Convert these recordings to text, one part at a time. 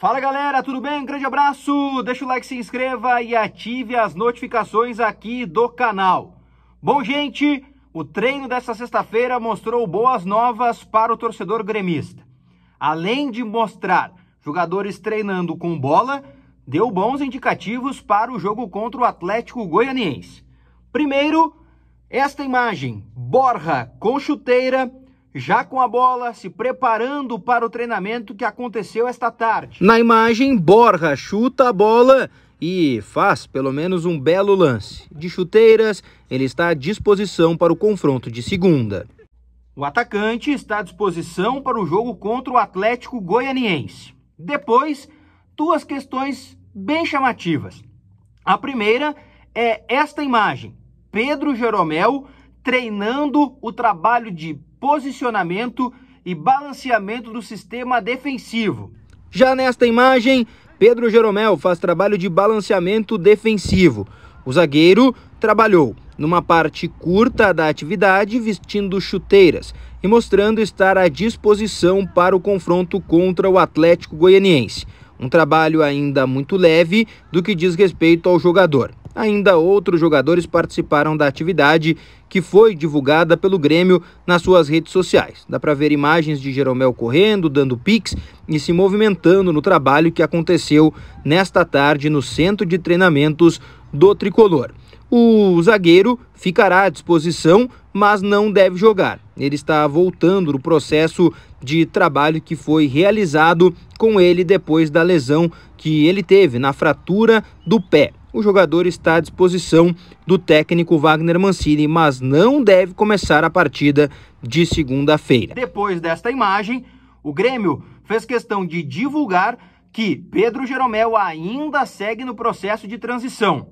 Fala galera, tudo bem? Grande abraço, deixa o like, se inscreva e ative as notificações aqui do canal. Bom, gente, o treino dessa sexta-feira mostrou boas novas para o torcedor gremista. Além de mostrar jogadores treinando com bola, deu bons indicativos para o jogo contra o Atlético Goianiense. Primeiro, esta imagem, Borra com chuteira já com a bola, se preparando para o treinamento que aconteceu esta tarde. Na imagem, Borja chuta a bola e faz pelo menos um belo lance. De chuteiras, ele está à disposição para o confronto de segunda. O atacante está à disposição para o jogo contra o Atlético Goianiense. Depois, duas questões bem chamativas. A primeira é esta imagem: Pedro Jeromel treinando o trabalho de posicionamento e balanceamento do sistema defensivo. Já nesta imagem, Pedro Jeromel faz trabalho de balanceamento defensivo. O zagueiro trabalhou numa parte curta da atividade vestindo chuteiras e mostrando estar à disposição para o confronto contra o Atlético Goianiense. Um trabalho ainda muito leve do que diz respeito ao jogador ainda outros jogadores participaram da atividade que foi divulgada pelo Grêmio nas suas redes sociais. Dá para ver imagens de Jeromel correndo, dando piques e se movimentando no trabalho que aconteceu nesta tarde no centro de treinamentos do tricolor. O zagueiro ficará à disposição, mas não deve jogar. Ele está voltando do processo de trabalho que foi realizado com ele depois da lesão que ele teve na fratura do pé o jogador está à disposição do técnico Wagner Mancini, mas não deve começar a partida de segunda-feira. Depois desta imagem, o Grêmio fez questão de divulgar que Pedro Jeromel ainda segue no processo de transição,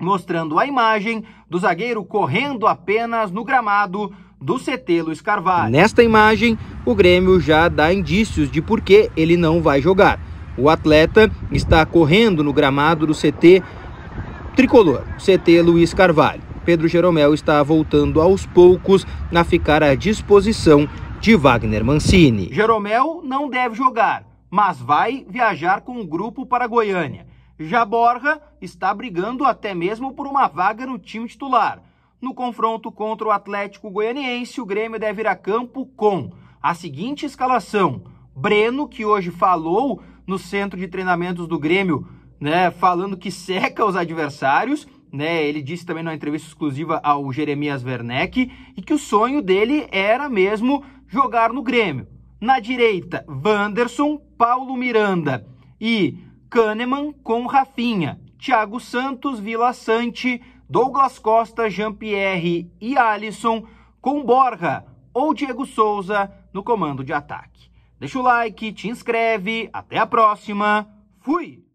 mostrando a imagem do zagueiro correndo apenas no gramado do CT Luiz Carvalho. Nesta imagem, o Grêmio já dá indícios de por que ele não vai jogar. O atleta está correndo no gramado do CT tricolor, CT Luiz Carvalho. Pedro Jeromel está voltando aos poucos a ficar à disposição de Wagner Mancini. Jeromel não deve jogar, mas vai viajar com o grupo para Goiânia. Já Borja está brigando até mesmo por uma vaga no time titular. No confronto contra o Atlético Goianiense, o Grêmio deve ir a campo com a seguinte escalação: Breno, que hoje falou no centro de treinamentos do Grêmio né, falando que seca os adversários, né? Ele disse também numa entrevista exclusiva ao Jeremias Werneck e que o sonho dele era mesmo jogar no Grêmio. Na direita, Wanderson, Paulo Miranda e Kahneman com Rafinha, Thiago Santos, Vila Sante, Douglas Costa, Jean-Pierre e Alisson com Borja ou Diego Souza no comando de ataque. Deixa o like, te inscreve, até a próxima. Fui!